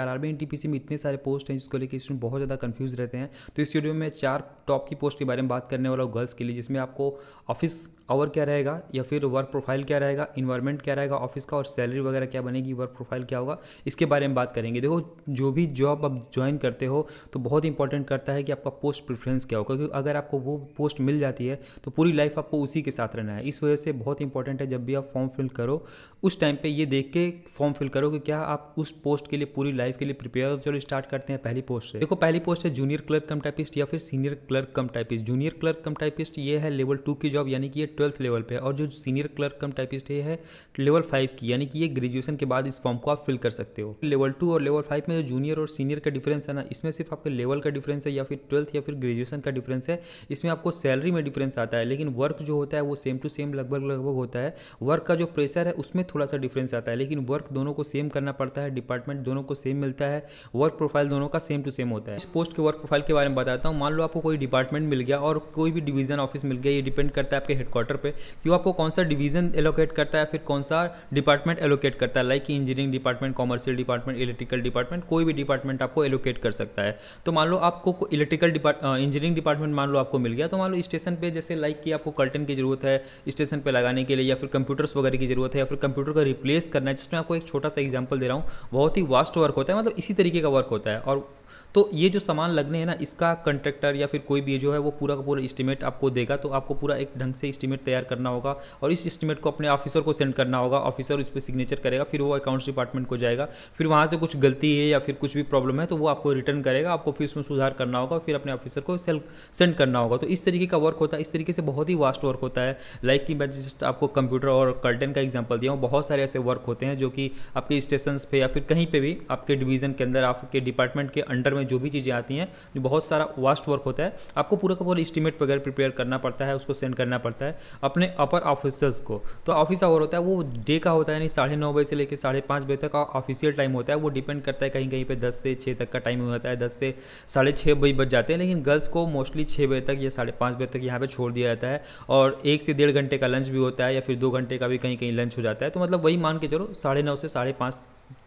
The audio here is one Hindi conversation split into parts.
आर आर बी में इतने सारे पोस्ट हैं जिसको लेकर स्टूडेंट बहुत ज़्यादा कंफ्यूज रहते हैं तो इस वीडियो में मैं चार टॉप की पोस्ट के बारे में बात करने वाला हूँ गर्ल्स के लिए जिसमें आपको ऑफिस आवर क्या रहेगा या फिर वर्क प्रोफाइल क्या रहेगा इन्वायरमेंट क्या रहेगा ऑफिस का और सैलरी वगैरह क्या बनेगी वर्क प्रोफाइल क्या होगा इसके बारे में बात करेंगे देखो जो भी जॉब आप ज्वाइन करते हो तो बहुत इंपॉर्टेंट करता है कि आपका पोस्ट प्रेफरेंस क्या होगा क्योंकि अगर आपको वो पोस्ट मिल जाती है तो पूरी लाइफ आपको उसी के साथ रहना है इस वजह से बहुत इंपॉर्टेंट है जब भी आप फॉर्म फिल करो उस टाइम पर ये देख के फॉर्म फिल करो कि क्या आप उस पोस्ट के लिए पूरी लाइफ लाइफ के लिए प्रिपेयर चलो स्टार्ट करते हैं पहली पोस्ट से देखो पहली पोस्ट है जूनियर क्लर्क कम टाइपिस्ट या फिर senior clerk cum typist junior clerk cum typist ये है लेवल टू की जॉब यानी कि ये ट्वेल्थ लेवल पे और जो सीनियर क्लर्क कम टाइपिस्ट ये है लेवल फाइव की यानी कि ये ग्रेजुएशन के बाद इस फॉर्म को आप फिल कर सकते हो लेवल टू और लेवल फाइव में जो जूनियर और सीनियर का डिफरेंस है ना इसमें सिर्फ आपके लेवल का डिफरेंस है या फिर ट्वेल्थ या फिर ग्रेजुएशन का डिफरेंस है इसमें आपको सैलरी में डिफरेंस आता है लेकिन वर्क जो होता है वो सेम टू सेम लगभग लगभग होता है वर्क का जो प्रेशर है उसमें थोड़ा सा डिफरेंस आता है लेकिन वर्क दोनों को सेम करना पड़ता है डिपार्टमेंट दोनों को सेम सेम मिलता है वर्क प्रोफाइल दोनों का सेम टू सेम होता है इस पोस्ट के वर्क प्रोफाइल के बारे में बताता हूँ मान लो आपको कोई डिपार्टमेंट मिल गया और कोई भी डिवीजन ऑफिस मिल गया ये डिपेंड करता है आपके हेडक्वार्टर पर कि आपको कौन सा डिवीजन एलोकेट करता है फिर कौन सा डिपार्टमेंट एलोकेट करता है like engineering department commercial department electrical department कोई भी डिपार्टमेंट आपको एलोकेट कर सकता है तो मान लो आपको इलेक्ट्रिकल इंजीनियरिंग डिपार्टमेंट मान लो आपको मिल गया तो मान लो स्टेशन पे जैसे लाइक कि आपको कर्टन की जरूरत है स्टेशन पे लगाने के लिए या फिर कंप्यूटर्स वगैरह की जरूरत है या फिर कंप्यूटर को रिप्लेस करना है जिसमें आपको एक छोटा सा एग्जाम्पल दे रहा हूँ बहुत ही वास्ट वर्क होता है मतलब इसी तरीके का वर्क होता है और तो ये जो सामान लगने हैं ना इसका कंट्रैक्टर या फिर कोई भी जो है वो पूरा का पूरा इस्टीमेट आपको देगा तो आपको पूरा एक ढंग से इस्टीमेट तैयार करना होगा और इस इस्टीमेट को अपने ऑफिसर को सेंड करना होगा ऑफिसर उस पर सिग्नेचर करेगा फिर वो अकाउंट्स डिपार्टमेंट को जाएगा फिर वहाँ से कुछ गलती है या फिर कुछ भी प्रॉब्लम है तो वो आपको रिटर्न करेगा आपको फिर उसमें सुधार करना होगा फिर अपने ऑफिसर को सेल्फ सेंड करना होगा तो इस तरीके का वर्क होता है इस तरीके से बहुत ही वास्ट वर्क होता है लाइक कि मैं जस्ट आपको कंप्यूटर और कर्टन का एग्जाम्पल दिया हूँ बहुत सारे ऐसे वर्क होते हैं जो कि आपके स्टेशन पर या फिर कहीं पर भी आपके डिवीज़न के अंदर आपके डिपार्टमेंट के अंडर में जो भी चीज़ें आती हैं जो बहुत सारा वास्ट वर्क होता है आपको पूरा का पूरा इस्टीमेट वगैरह प्रिपेयर करना पड़ता है उसको सेंड करना पड़ता है अपने अपर ऑफिसर्स को तो ऑफिस आवर होता है वो डे का होता है यानी साढ़े नौ बजे से लेकर साढ़े पाँच बजे तक का ऑफिशियल टाइम होता है वो डिपेंड करता है कहीं कहीं पर दस से छः तक का टाइम होता है दस से साढ़े छः बजे बज जाते हैं लेकिन गर्ल्स को मोस्टली छः बजे तक या साढ़े पाँच बजे तक यहाँ पर छोड़ दिया जाता है और एक से डेढ़ घंटे का लंच भी होता है या फिर दो घंटे का भी कहीं कहीं लंच हो जाता है तो मतलब वही मान के चलो साढ़े नौ से साढ़े पाँच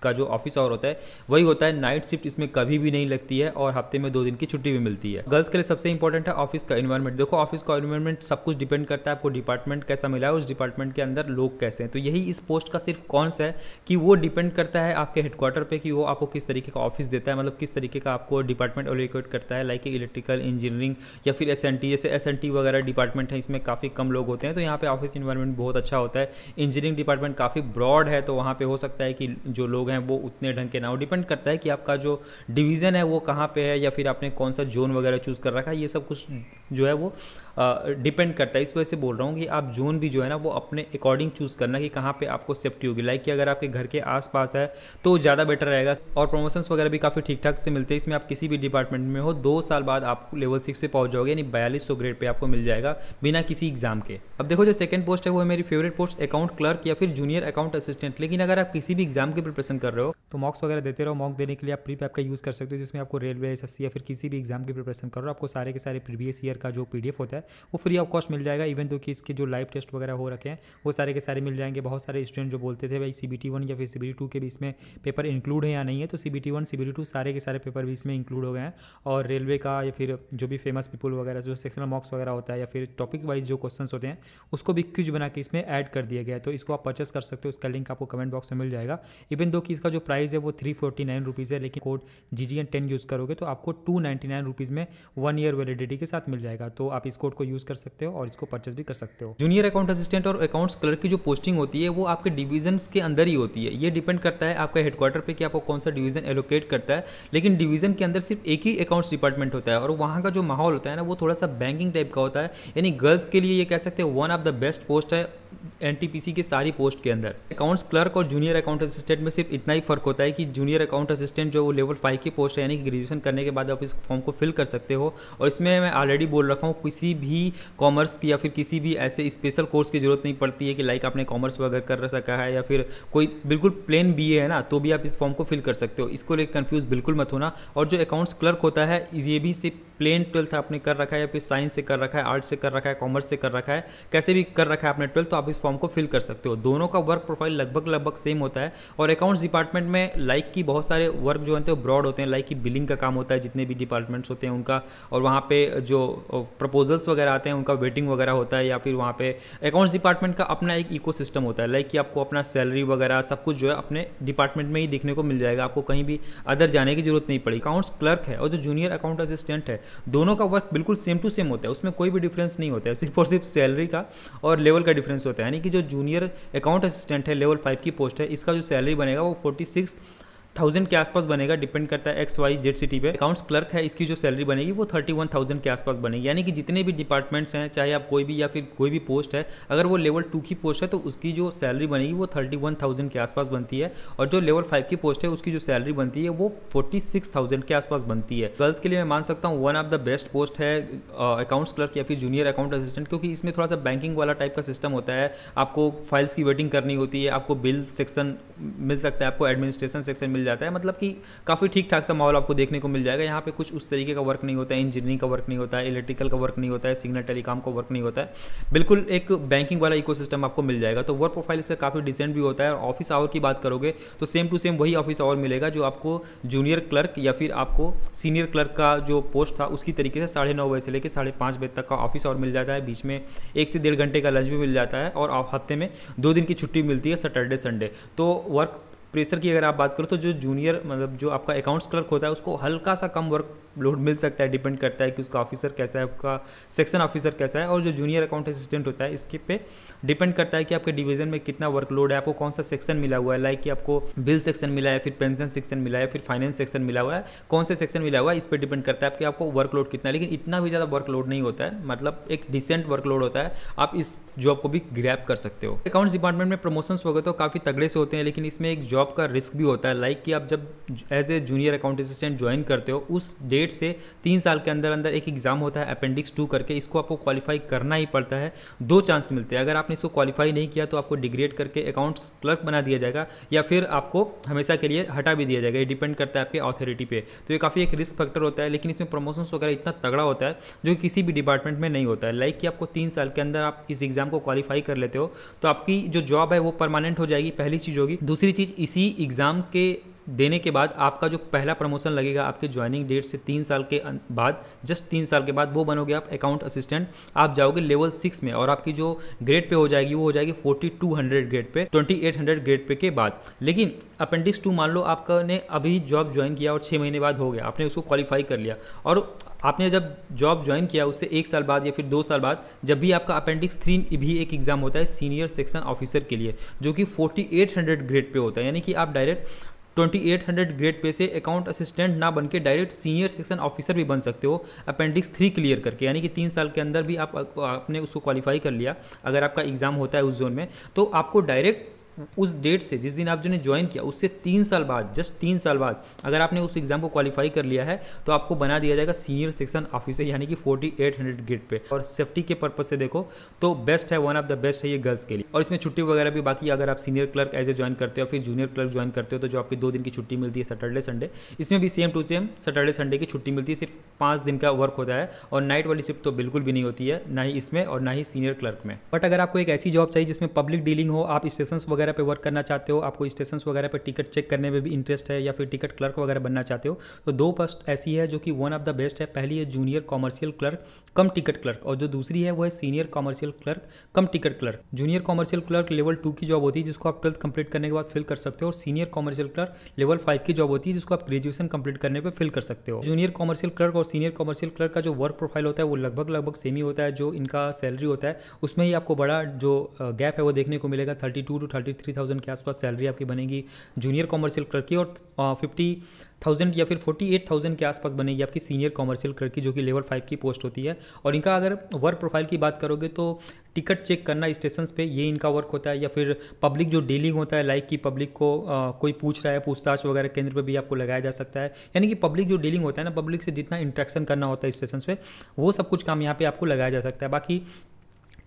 का जो ऑफिस आवर होता है वही होता है नाइट शिफ्ट इसमें कभी भी नहीं लगती है और हफ्ते में दो दिन की छुट्टी भी मिलती है गर्ल्स के लिए सबसे इंपॉर्टेंट है ऑफिस का इन्वायरमेंट देखो ऑफिस का इन्वायरमेंट सब कुछ डिपेंड करता है आपको डिपार्टमेंट कैसा मिला है उस डिपार्टमेंट के अंदर लोग कैसे हैं तो यही इस पोस्ट का सिर्फ कौन सा है कि वो डिपेंड करता है आपके हेडक्वार्टर पर कि वो आपको किस तरीके का ऑफिस देता है मतलब किस तरीके का आपको डिपार्टमेंट एलोकेट करता है लाइक इलेक्ट्रिकल इंजीनियरिंग या फिर एस जैसे एस वगैरह डिपार्टमेंट है इसमें काफ़ी कम लोग होते हैं तो यहाँ पे ऑफिस इन्वायरमेंट बहुत अच्छा होता है इंजीनियरिंग डिपार्टमेंट काफ़ी ब्रॉड है तो वहाँ पे हो सकता है कि जो लोग हैं वो उतने ढंग के ना हो डिपेंड करता है कि आपका जो डिवीज़न है वो कहाँ पे है या फिर आपने कौन सा जोन वगैरह चूज़ कर रखा है ये सब कुछ जो है वो डिपेंड करता है इस वजह से बोल रहा हूँ कि आप जोन भी जो है ना वो अपने अकॉर्डिंग चूज़ करना कि कहाँ पे आपको सेफ्टी होगी लाइक कि अगर आपके घर के आसपास है तो ज़्यादा बेटर रहेगा और प्रमोशंस वगैरह भी काफ़ी ठीक ठाक से मिलते हैं इसमें आप किसी भी डिपार्टमेंट में हो दो साल बाद आप लेवल सिक्स से पहुँच जाओगे यानी बयालीस सौ ग्रेड पर आपको मिल जाएगा बिना किसी एग्जाम के अब देखो जो सेकंड पोस्ट है वो है मेरी फेवरेट पोस्ट अकाउंट क्लर्क या फिर जूनियर अकाउंट असिस्टेंट लेकिन अगर आप किसी भी एग्जाम की प्रिपरेशन कर रहे हो तो मॉक्स वगैरह देते रहो मॉक देने के लिए आप प्री पैप का यूज़ कर सकते हो जिसमें आपको रेलवे एस या फिर किसी भी एग्जाम की प्रिपरेशन करो आपको सारे के सारे प्रीवियस ईयर का जो पी होता है वो फ्री ऑफ कॉस्ट मिल जाएगा इवन तो कि इसके जो लाइव टेस्ट वगैरह हो रखे हैं वो सारे के सारे मिल जाएंगे बहुत सारे स्टूडेंट जो बोलते थे भाई सी बी टी वन या फिर सी बी टू के भी इसमें पेपर इंक्लूड है या नहीं है तो C B T one C T two सारे के सारे पेपर भी इसमें इंक्लूड हो गए हैं और रेलवे का या फिर जो भी फेमस पीपल वगैरह जो सेक्शनल मॉक्स वगैरह होता है या फिर टॉपिक वाइज जो क्वेश्चन होते हैं उसको भी क्यूज बना के इसमें ऐड कर दिया गया है तो इसको आप परचेस कर सकते हो इसका लिंक आपको कमेंट बॉक्स में मिल जाएगा इवन दो कि इसका जो प्राइस प्राइस है वो थ्री फोर्टी नाइन रुपीज़ है लेकिन code G G N ten use करोगे तो आपको टू नाइन्टी नाइन रुपीज़ में वन ईयर वैलिडिटी के साथ मिल जाएगा तो आप इस कोड को यूज़ कर सकते हो और इसको परचेज भी कर सकते हो जूनियर अकाउंट असिस्टेंट और अकाउंट्स क्लर्क की जो पोस्टिंग होती है वो आपके डिवीजन के अंदर ही होती है ये डिपेंड करता है आपका हेडक्वार्टर पर कि आपको कौन सा डिवीजन एलोकेट करता है लेकिन डिवीजन के अंदर सिर्फ एक ही अकाउंट्स डिपार्टमेंट होता है और वहाँ का जो माहौल होता है ना वो थोड़ा सा बैंकिंग टाइप का होता है यानी गर्ल्स के लिए ये कह सकते हैं one of the best post है एन के सारी पोस्ट के अंदर अकाउंट्स क्लर्क और जूनियर अकाउंट असिस्टेंट में सिर्फ इतना ही फर्क होता है कि जूनियर अकाउंट असिस्टेंट जो वो लेवल फाइव की पोस्ट है यानी कि ग्रेजुएशन करने के बाद आप इस फॉर्म को फिल कर सकते हो और इसमें मैं ऑलरेडी बोल रखा हूँ किसी भी कॉमर्स की या फिर किसी भी ऐसे स्पेशल कोर्स की जरूरत नहीं पड़ती है कि लाइक आपने कॉमर्स वगैरह कर सका है या फिर कोई बिल्कुल प्लेन बी है ना तो भी आप इस फॉर्म को फिल कर सकते हो इसको लेकर कन्फ्यूज बिल्कुल मत होना और जो अकाउंट्स क्लर्क होता है ये भी सिर्फ प्लेन ट्वेल्थ आपने कर रखा है या फिर साइंस से कर रखा है आर्ट से कर रखा है कॉमर्स से कर रखा है कैसे भी कर रखा है आपने ट्वेल्थ तो आप इस फॉर्म को फिल कर सकते हो दोनों का वर्क प्रोफाइल लगभग लगभग सेम होता है और अकाउंट्स डिपार्टमेंट में लाइक की बहुत सारे वर्क जो तो होते हैं ब्रॉड होते हैं लाइक की बिलिंग का काम होता है जितने भी डिपार्टमेंट्स होते हैं उनका और वहाँ पे जो प्रपोजल्स वगैरह आते हैं उनका वेटिंग वगैरह होता है या फिर वहाँ पे अकाउंट्स डिपार्टमेंट का अपना एक इको सिस्टम होता है लाइक कि आपको अपना सैलरी वगैरह सब कुछ जो है अपने डिपार्टमेंट में ही देखने को मिल जाएगा आपको कहीं भी अदर जाने की जरूरत नहीं पड़ेगी अकाउंट्स क्लर्क है और जो जूनियर अकाउंट असिस्टेंट है दोनों का वर्क बिल्कुल सेम टू सेम होता है उसमें कोई भी डिफरेंस नहीं होता है सिर्फ और सिर्फ सैलरी का और लेवल का डिफरेंस होता है यानी कि जो जूनियर अकाउंट असिस्टेंट है लेवल फाइव की पोस्ट है इसका जो सैलरी बनेगा वो फोर्टी सिक्स थाउजेंड के आसपास बनेगा डिपेंड करता है एक्स वाई जेड सिटी पे अकाउंट्स क्लर्क है इसकी जो सैलरी बनेगी वो थर्टी वन थाउजेंड के आसपास बनेगी यानी कि जितने भी डिपार्टमेंट्स हैं चाहे आप कोई भी या फिर कोई भी पोस्ट है अगर वो लेवल टू की पोस्ट है तो उसकी जो सैलरी बनेगी वो थर्टी वन थाउजेंड के आसपास बनती है और जो लेवल फाइव की पोस्ट है उसकी जो सैलरी बनती है वो फोर्टी सिक्स थाउजेंड के आसपास बनती है गर्ल्स के लिए मैं मान सकता हूँ one of the best post है अकाउंट्स क्लर्क या फिर जूनियर अकाउंट असिस्टेंट क्योंकि इसमें थोड़ा सा बैंकिंग वाला टाइप का सिस्टम होता है आपको फाइल्स की वेटिंग करनी होती है आपको बिल सेक्शन मिल सकता है आपको एडमिनिस्ट्रेशन सेक्शन मिल जाता है मतलब कि काफ़ी ठीक ठाक सा माहौल आपको देखने को मिल जाएगा यहाँ पे कुछ उस तरीके का वर्क नहीं होता है इंजीनियरिंग का वर्क नहीं होता है इलेक्ट्रिकल का वर्क नहीं होता है सिग्नल टेलीकॉम का वर्क नहीं होता है बिल्कुल एक बैंकिंग वाला इको आपको मिल जाएगा तो वर्क प्रोफाइल इसका काफ़ी डिसेंट भी होता है और ऑफिस आवर की बात करोगे तो सेम टू सेम वही ऑफिस आवर मिलेगा जो आपको जूनियर क्लर्क या फिर आपको सीनियर क्लर्क का जो पोस्ट था उसकी तरीके से साढ़े नौ बजे से लेकर साढ़े पाँच बजे तक का ऑफिस आवर मिल जाता है बीच में एक से डेढ़ घंटे का लंच भी मिल जाता है और हफ्ते में दो दिन की छुट्टी मिलती है सैटरडे संडे तो वर्क प्रेशर की अगर आप बात करो तो जो जूनियर मतलब जो आपका अकाउंट्स क्लर्क होता है उसको हल्का सा कम वर्क लोड मिल सकता है डिपेंड करता है कि उसका ऑफिसर कैसा है आपका सेक्शन ऑफिसर कैसा है और जो जूनियर अकाउंट असिस्टेंट होता है इसके पे डिपेंड करता है कि आपके डिवीजन में कितना वर्कलोड है आपको कौन सा सेक्शन मिला हुआ है लाइक कि आपको बिल सेक्शन मिला है फिर पेंशन सेक्शन मिला है फिर फाइनेंस सेक्शन मिला हुआ है कौन से सेक्शन मिला हुआ है इस पर डिपेंड करता है कि आपको वर्कलोड कितना है लेकिन इतना भी ज़्यादा वर्कलोड नहीं होता है मतलब एक डिसेंट वर्कलोड होता है आप इस जॉब को भी ग्रैप कर सकते हो अकाउंट्स डिपार्टमेंट में प्रमोशन वगैरह तो काफ़ी तगड़े से होते हैं लेकिन इसमें एक जॉब जॉब का रिस्क भी होता है लाइक like कि आप जब as a junior account assistant join करते हो उस डेट से तीन साल के अंदर अंदर एक एग्ज़ाम होता है अपेंडिक्स टू करके इसको आपको क्वालिफाई करना ही पड़ता है दो चांस मिलते हैं अगर आपने इसको क्वालिफाई नहीं किया तो आपको डिग्रेड करके अकाउंट क्लर्क बना दिया जाएगा या फिर आपको हमेशा के लिए हटा भी दिया जाएगा ये डिपेंड करता है आपके ऑथोरिटी पे तो ये काफ़ी एक रिस्क फैक्टर होता है लेकिन इसमें प्रमोशन वगैरह इतना तगड़ा होता है जो किसी भी डिपार्टमेंट में नहीं होता है लाइक कि आपको तीन साल के अंदर आप इस एग्ज़ाम को क्वालिफाई कर लेते हो तो आपकी जो जॉब है वो परमानेंट हो जाएगी पहली चीज़ होगी दूसरी चीज़ इसी एग्ज़ाम के देने के बाद आपका जो पहला प्रमोशन लगेगा आपके ज्वाइनिंग डेट से तीन साल के अं, बाद जस्ट तीन साल के बाद वो बनोगे आप अकाउंट असिस्टेंट आप जाओगे लेवल सिक्स में और आपकी जो ग्रेड पे हो जाएगी वो हो जाएगी forty two hundred grade pay twenty eight hundred grade pay के बाद लेकिन अपेंडिक्स टू मान लो आपका ने अभी जॉब ज्वाइन किया और छः महीने बाद हो गया आपने उसको क्वालिफाई कर लिया और आपने जब जॉब ज्वाइन किया उससे एक साल बाद या फिर दो साल बाद जब भी आपका अपेंडिक्स थ्री भी एक एग्जाम होता है सीनियर सेक्शन ऑफिसर के लिए जो कि 4800 ग्रेड पे होता है यानी कि आप डायरेक्ट 2800 ग्रेड पे से अकाउंट असिस्टेंट ना बनके डायरेक्ट सीनियर सेक्शन ऑफिसर भी बन सकते हो अपेंडिक्स थ्री क्लियर करके यानी कि तीन साल के अंदर भी आप आपने उसको क्वालिफाई कर लिया अगर आपका एग्जाम होता है उस जोन में तो आपको डायरेक्ट उस डेट से जिस दिन आप जो ने ज्वाइन किया उससे तीन साल बाद जस्ट तीन साल बाद अगर आपने उस एग्जाम को क्वालिफाई कर लिया है तो आपको बना दिया जाएगा सीनियर सेक्शन ऑफिसर यानी कि 4800 गेट पे और सेफ्टी के पर्पज से देखो तो बेस्ट है वन ऑफ द बेस्ट है ये गर्ल्स के लिए और इसमें छुट्टी वगैरह भी बाकी अगर आप senior clerk as a join करते हो फिर जूनियर क्लर्क ज्वाइन करते हो तो जो आपकी दो दिन की छुट्टी मिलती है सैटरडे संडे इसमें भी same to same Saturday Sunday की छुट्टी मिलती है सिर्फ पाँच दिन का वर्क होता है और नाइट वाली शिफ्ट तो बिल्कुल भी नहीं होती है ना ही इसमें और ना ही सीनियर क्लर्क में बट अगर आपको एक ऐसी जॉब चाहिए जिसमें पब्लिक डीलिंग हो आप स्टेशन वगैरह वगैरह पे वर्क करना चाहते हो आपको स्टेशन वगैरह पे टिकट चेक करने में भी इंटरेस्ट है या फिर टिकट क्लर्क वगैरह बनना चाहते हो तो दो पोस्ट ऐसी है जो कि वन ऑफ द बेस्ट है पहली है junior commercial clerk cum ticket clerk और जो दूसरी है वो है senior commercial clerk cum ticket clerk junior commercial clerk level two की जॉब होती है जिसको आप ट्वेल्थ कंप्लीट करने के बाद फिल कर सकते हो और senior commercial clerk level five की जॉब होती है जिसको आप ग्रेजुएशन कंप्लीट करने पर फिल कर सकते हो जूनियर कॉमर्शियल क्लर्क और सीनियर कॉमर्शियल क्लर्क का जो वर्क प्रोफाइल होता है वो लगभग लगभग सेम ही होता है जो इनका सैलरी होता है उसमें ही आपको बड़ा जो गैप है वो देखने को मिलेगा thirty two two thirty three thousand के आसपास सैलरी आपकी बनेगी जूनियर कॉमर्शियल क्लर्क की और फिफ्टी थाउजेंड या फिर फोर्टी एट थाउजेंड के आसपास बनेगी आपकी सीनियर कॉमर्शियल क्लर्क की जो कि लेवल फाइव की पोस्ट होती है और इनका अगर वर्क प्रोफाइल की बात करोगे तो टिकट चेक करना स्टेशन पे ये इनका वर्क होता है या फिर पब्लिक जो डीलिंग होता है लाइक कि पब्लिक को आ, कोई पूछ रहा है पूछताछ वगैरह केंद्र पर भी आपको लगाया जा सकता है यानी कि पब्लिक जो डीलिंग होता है ना पब्लिक से जितना इंट्रैक्शन करना होता है स्टेशन पर वो सब कुछ काम यहाँ पर आपको लगाया जा सकता है बाकी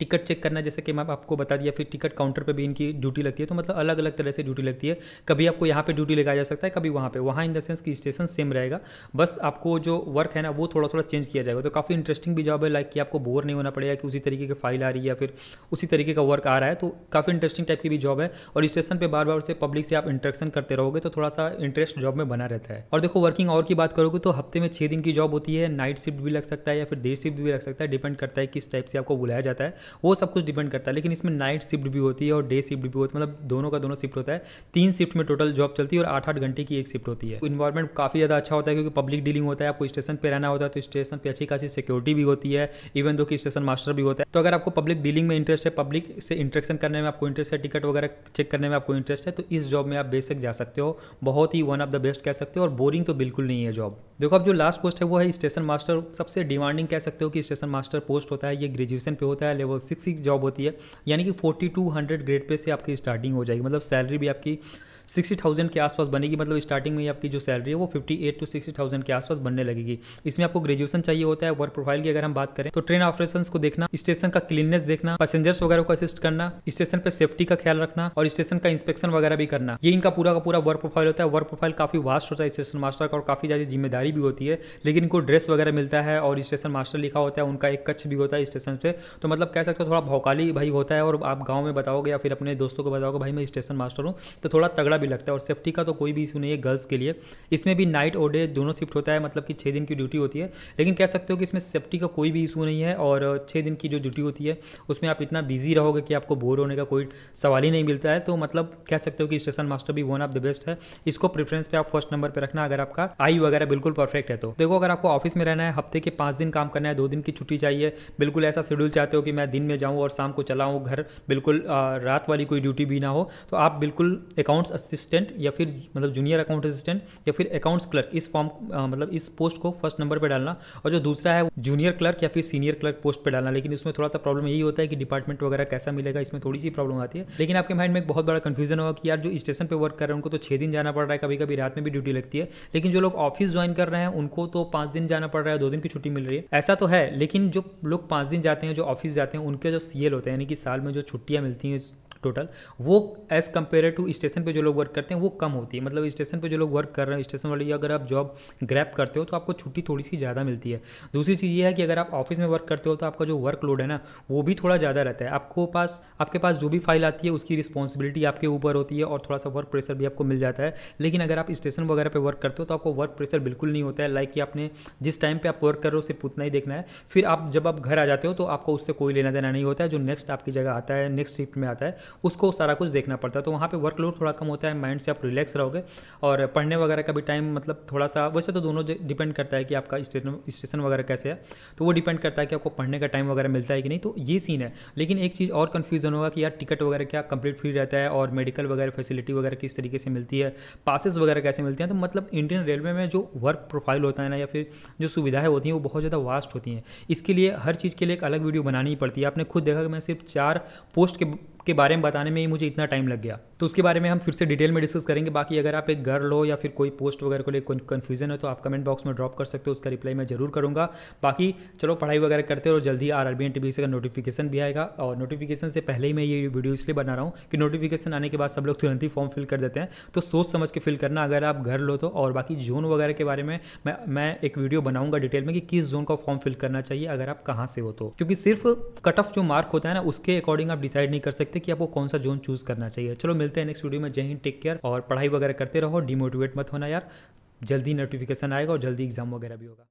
टिकट चेक करना जैसे कि मैं आपको बता दिया फिर टिकट काउंटर पर भी इनकी ड्यूटी लगती है तो मतलब अलग अलग तरह से ड्यूटी लगती है कभी आपको यहाँ पर ड्यूटी लगाया जा सकता है कभी वहाँ पर वहाँ इन द सेंस कि स्टेशन सेम रहेगा बस आपको जो वर्क है ना वो थोड़ा थोड़ा चेंज किया जाएगा तो काफ़ी इंटरेस्टिंग भी जॉब है लाइक कि आपको बोर नहीं होना पड़ेगा कि उसी तरीके की फाइल आ रही है या फिर उसी तरीके का वर्क आ रहा है तो काफ़ी इंटरेस्टिंग टाइप की भी जॉब है और स्टेशन पर बार बार से पब्लिक से आप इंटरेक्शन करते रहोगे तो थोड़ा सा इंटरेस्ट जॉब में बना रहता है और देखो वर्किंग और की बात करोगे तो हफ्ते में छः दिन की जॉब होती है नाइट शिफ्ट भी लग सकता है या फिर डे शिफ्ट भी लग सकता है डिपेंड करता है किस टाइप से आपको बुलाया जाता है वो सब कुछ डिपेंड करता है लेकिन इसमें नाइट शिफ्ट भी होती है और डे शिफ्ट भी होती है मतलब दोनों का दोनों शिफ्ट होता है तीन शिफ्ट में टोटल जॉब चलती है और आठ आठ घंटे की एक शिफ्ट होती है इन्वायरमेंट काफ़ी ज़्यादा अच्छा होता है क्योंकि पब्लिक डीलिंग होता है आपको स्टेशन पर रहना होता है तो स्टेशन पर अच्छी खासी सिक्योरिटी भी होती है इवन दो कि स्टेशन मास्टर भी होता है तो अगर आपको पब्लिक डीलिंग में इंटरेस्ट है पब्लिक से इंटरेक्शन करने में आपको इंटरेस्ट है टिकट वगैरह चेक करने में आपको इंटरेस्ट है तो इस जॉब में आप बेसिक जा सकते हो बहुत ही वन ऑफ द बेस्ट कह सकते हो और बोरिंग तो बिल्कुल नहीं है जॉब देखो अब जो लास्ट पोस्ट है वो है स्टेशन मास्टर सबसे डिमांडिंग कह सकते हो कि स्टेशन मास्टर पोस्ट होता है ये ग्रेजुएशन पे होता है लेवल सिक्स सिक्स जॉब होती है यानी कि फोर्टी टू हंड्रेड ग्रेड पे से आपकी स्टार्टिंग हो जाएगी मतलब सैलरी भी आपकी सिक्सटी थाउजेंड के आसपास बनेगी मतलब स्टार्टिंग में आपकी जो सैलरी है वो fifty eight to sixty thousand के आसपास बनने लगेगी इसमें आपको ग्रेजुएशन चाहिए होता है वर्क प्रोफाइल की अगर हम बात करें तो ट्रेन ऑपरेशन को देखना स्टेशन का क्लीननेस देखना पैसेंजर्स वगैरह को असिस्ट करना स्टेशन पर सेफ्टी का ख्याल रखना और स्टेशन का इंस्पेक्शन वगैरह भी करना ये इनका पूरा का पूरा वर्क प्रोफाइल होता है वर्क प्रोफाइल काफी वास्ट होता है स्टेशन मास्टर का और काफी ज्यादा जिम्मेदारी भी होती है लेकिन इनको ड्रेस वगैरह मिलता है और स्टेशन मास्टर लिखा होता है उनका एक कच्छ भी होता है स्टेशन पे तो मतलब कह सकते हो थोड़ा भौकाली भाई होता है और आप गाँव में बताओगे या फिर अपने दोस्तों को बताओगे भाई मैं स्टेशन मास्टर हूँ तो थोड़ा तगड़ा भी लगता है और सेफ्टी का तो कोई भी इशू नहीं है गर्ल्स के लिए इसमें भी नाइट और डे दोनों शिफ्ट होता है मतलब कि छः दिन की ड्यूटी होती है लेकिन कह सकते हो कि इसमें सेफ्टी का कोई भी इशू नहीं है और छः दिन की जो ड्यूटी होती है उसमें आप इतना बिजी रहोगे कि आपको बोर होने का कोई सवाल ही नहीं मिलता है तो मतलब कह सकते हो कि स्टेशन मास्टर भी वन ऑफ द बेस्ट है इसको प्रेफरेंस पे आप फर्स्ट नंबर पर रखना अगर आपका आई वगैरह बिल्कुल परफेक्ट है तो देखो अगर आपको ऑफिस में रहना है हफ्ते के पाँच दिन काम करना है दो दिन की छुट्टी चाहिए बिल्कुल ऐसा शेड्यूल चाहते हो कि मैं दिन में जाऊँ और शाम को चलाऊँ घर बिल्कुल रात वाली कोई ड्यूटी भी ना हो तो आप बिल्कुल अकाउंट्स असिस्टेंट या फिर मतलब जूनियर अकाउंट असिस्टेंट या फिर अकाउंट्स क्लर्क इस फॉर्म मतलब इस पोस्ट को फर्स्ट नंबर पर डालना और जो दूसरा है जूनियर क्लर्क या फिर सीनियर क्लर्क पोस्ट पर डालना लेकिन उसमें थोड़ा सा प्रॉब्लम यही होता है कि डिपार्टमेंट वगैरह कैसा मिलेगा इसमें थोड़ी सी प्रॉब्लम आती है लेकिन आपके माइंड में एक बहुत बड़ा कंफ्यूजन होगा कि यार जो स्टेशन पर वर्क कर रहे हैं उनको तो छह दिन जाना पड़ रहा है कभी कभी रात में भी ड्यूटी लगती है लेकिन जो लोग ऑफिस ज्वाइन कर रहे हैं उनको तो पांच दिन जाना पड़ रहा है दो दिन की छुट्टी मिल रही है ऐसा तो है लेकिन जो लोग पांच दिन जाते हैं जो ऑफिस जाते हैं उनके जो सीएल होते हैं यानी कि साल में जो छुट्टियाँ मिलती हैं टोटल वो एज कम्पेयर टू स्टेशन पे जो लोग लोग वर्क करते हैं वो कम होती है मतलब स्टेशन पर जो लोग वर्क कर रहे हैं स्टेशन वाले अगर आप जॉब ग्रैप करते हो तो आपको छुट्टी थोड़ी सी ज़्यादा मिलती है दूसरी चीज़ ये है कि अगर आप ऑफिस में वर्क करते हो तो आपका जो वर्क लोड है ना वो भी थोड़ा ज़्यादा रहता है आपको पास आपके पास जो भी फाइल आती है उसकी रिस्पॉन्सिबिलिटी आपके ऊपर होती है और थोड़ा सा वर्क प्रेशर भी आपको मिल जाता है लेकिन अगर आप स्टेशन वगैरह पर वर्क करते हो तो आपको वर्क प्रेशर बिल्कुल नहीं होता है लाइक कि आपने जिस टाइम पर आप वर्क कर रहे हो सिर्फ उतना ही देखना है फिर आप जब आप घर आ जाते हो तो आपको उससे कोई लेना देना नहीं होता है जो नेक्स्ट आपकी जगह आता है नेक्स्ट शिफ्ट में आता है उसको सारा कुछ देखना पड़ता है तो वहाँ पर वर्कलोड थोड़ा कम होता है होता है माइंड से आप रिलैक्स रहोगे और पढ़ने वगैरह का भी टाइम मतलब थोड़ा सा वैसे तो दोनों डिपेंड करता है कि आपका स्टेशन वगैरह कैसे है तो वो डिपेंड करता है कि आपको पढ़ने का टाइम वगैरह मिलता है कि नहीं तो ये सीन है लेकिन एक चीज़ और कन्फ्यूजन होगा कि यार टिकट वगैरह क्या कंप्लीट फ्री रहता है और मेडिकल वगैरह फैसिलिटी वगैरह किस तरीके से मिलती है पासिस वगैरह कैसे मिलते हैं तो मतलब इंडियन रेलवे में जो वर्क प्रोफाइल होता है ना या फिर जो सुविधाएं होती हैं वो बहुत ज़्यादा वास्ट होती हैं इसके लिए हर चीज़ के लिए एक अलग वीडियो बनानी ही पड़ती है आपने खुद देखा कि मैं सिर्फ चार पोस्ट के के बारे में बताने में ही मुझे इतना टाइम लग गया तो उसके बारे में हम फिर से डिटेल में डिस्कस करेंगे बाकी अगर आप एक गर्ल हो या फिर कोई पोस्ट वगैरह को लेकर कन्फ्यूजन है तो आप कमेंट बॉक्स में ड्रॉप कर सकते हो उसका रिप्लाई मैं जरूर करूँगा बाकी चलो पढ़ाई वगैरह करते हो और जल्दी आर आर टी बी का नोटिफिकेशन भी आएगा और नोटिफिकेशन से पहले ही मैं ये वीडियो इसलिए बना रहा हूँ कि नोटिफिकेशन आने के बाद सब लोग तुरंत ही फॉर्म फिल कर देते हैं तो सोच समझ के फिल करना अगर आप घर लो तो और बाकी जोन वगैरह के बारे में मैं मैं एक वीडियो बनाऊंगा डिटेल में कि किस जोन का फॉर्म फिल करना चाहिए अगर आप कहाँ से हो तो क्योंकि सिर्फ कट ऑफ जो मार्क होता है ना उसके अकॉर्डिंग आप डिसाइड नहीं कर सकते देखते हैं कि आपको कौन सा जोन चूज करना चाहिए चलो मिलते हैं नेक्स्ट वीडियो में जय हिंद टेक केयर और पढ़ाई वगैरह करते रहो डिमोटिवेट मत होना यार जल्दी नोटिफिकेशन आएगा और जल्दी एग्जाम वगैरह भी होगा